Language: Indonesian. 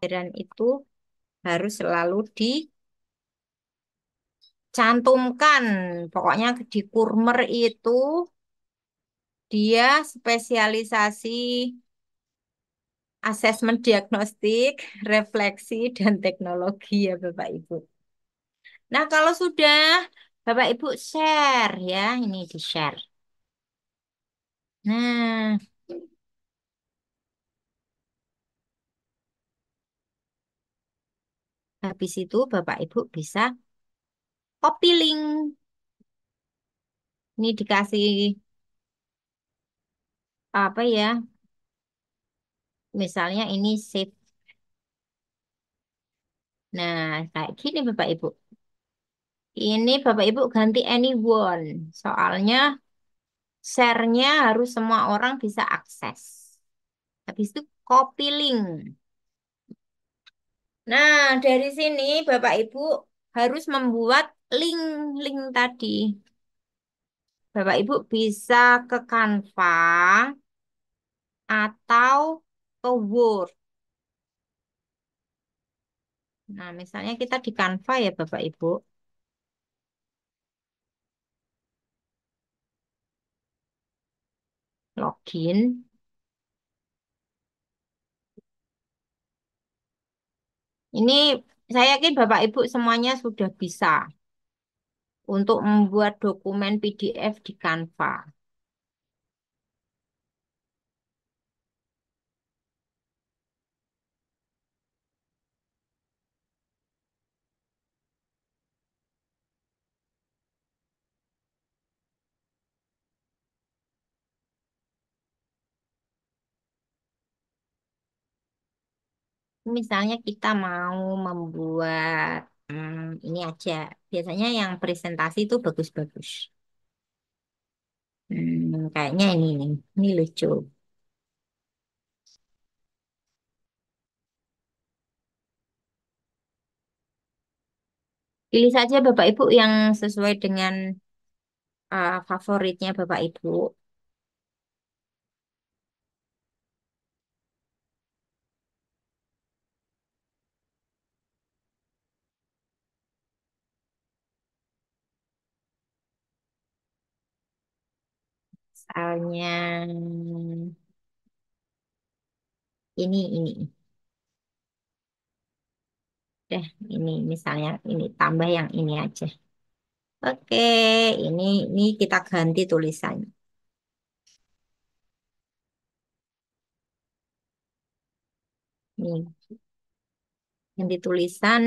pelajaran itu harus selalu dicantumkan. Pokoknya di Kurmer itu dia spesialisasi asesmen diagnostik, refleksi, dan teknologi ya Bapak Ibu. Nah kalau sudah Bapak Ibu share ya, ini di share. Nah, Habis itu Bapak Ibu bisa copy link. Ini dikasih apa ya? Misalnya ini save. Nah, kayak gini Bapak Ibu. Ini Bapak Ibu ganti anyone. Soalnya share-nya harus semua orang bisa akses. Habis itu copy link. Nah, dari sini Bapak Ibu harus membuat link-link tadi. Bapak Ibu bisa ke Canva atau ke Word. Nah, misalnya kita di Canva ya Bapak Ibu. Login. Ini saya yakin Bapak Ibu semuanya sudah bisa untuk membuat dokumen PDF di Canva. misalnya kita mau membuat hmm, ini aja, biasanya yang presentasi itu bagus-bagus. Hmm, kayaknya ini nih, ini lucu. Pilih saja Bapak Ibu yang sesuai dengan uh, favoritnya Bapak Ibu. misalnya ini ini deh ini misalnya ini tambah yang ini aja oke ini ini kita ganti tulisannya ini ganti tulisan